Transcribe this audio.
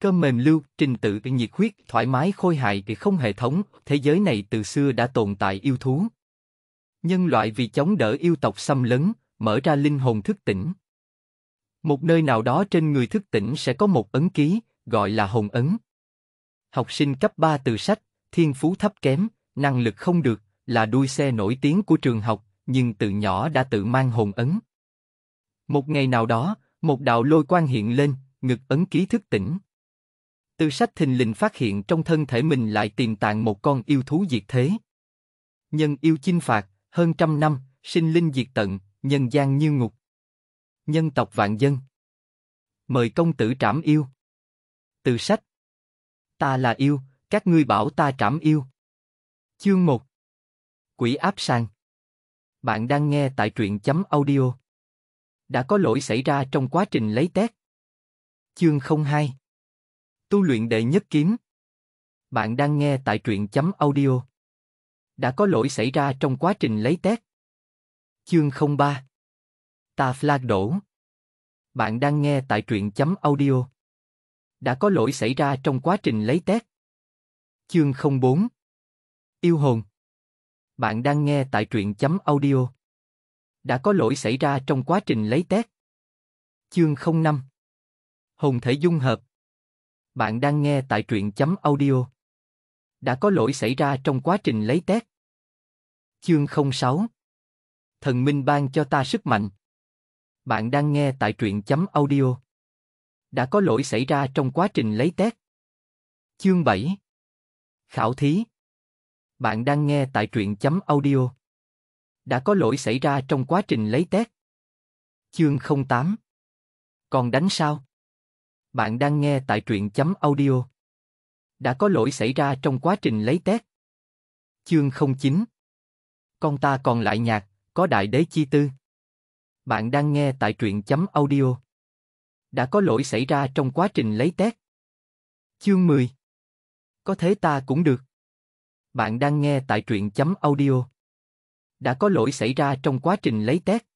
Cơm mềm lưu, trình tự nhiệt huyết, thoải mái khôi hài thì không hệ thống, thế giới này từ xưa đã tồn tại yêu thú. Nhân loại vì chống đỡ yêu tộc xâm lấn, mở ra linh hồn thức tỉnh. Một nơi nào đó trên người thức tỉnh sẽ có một ấn ký, gọi là hồn ấn. Học sinh cấp 3 từ sách, thiên phú thấp kém, năng lực không được, là đuôi xe nổi tiếng của trường học, nhưng từ nhỏ đã tự mang hồn ấn. Một ngày nào đó, một đạo lôi quan hiện lên, ngực ấn ký thức tỉnh. Tư sách thình lình phát hiện trong thân thể mình lại tiềm tàng một con yêu thú diệt thế. Nhân yêu chinh phạt, hơn trăm năm, sinh linh diệt tận, nhân gian như ngục. Nhân tộc vạn dân. Mời công tử trảm yêu. Từ sách. Ta là yêu, các ngươi bảo ta trảm yêu. Chương 1 Quỷ áp sang Bạn đang nghe tại truyện chấm audio. Đã có lỗi xảy ra trong quá trình lấy test. Chương 02 Tu luyện đệ nhất kiếm. Bạn đang nghe tại truyện chấm audio. Đã có lỗi xảy ra trong quá trình lấy test. Chương 03 Ta flag đổ. Bạn đang nghe tại truyện chấm audio. Đã có lỗi xảy ra trong quá trình lấy test. Chương 04 Yêu hồn. Bạn đang nghe tại truyện chấm audio. Đã có lỗi xảy ra trong quá trình lấy test. Chương 05 Hồn thể dung hợp bạn đang nghe tại truyện chấm audio. Đã có lỗi xảy ra trong quá trình lấy test. Chương 06 Thần Minh ban cho ta sức mạnh. Bạn đang nghe tại truyện chấm audio. Đã có lỗi xảy ra trong quá trình lấy test. Chương 7 Khảo thí Bạn đang nghe tại truyện chấm audio. Đã có lỗi xảy ra trong quá trình lấy test. Chương 08 Còn đánh sao? Bạn đang nghe tại truyện chấm audio. Đã có lỗi xảy ra trong quá trình lấy test. Chương 09 Con ta còn lại nhạc, có đại đế chi tư. Bạn đang nghe tại truyện chấm audio. Đã có lỗi xảy ra trong quá trình lấy test. Chương 10 Có thế ta cũng được. Bạn đang nghe tại truyện chấm audio. Đã có lỗi xảy ra trong quá trình lấy test.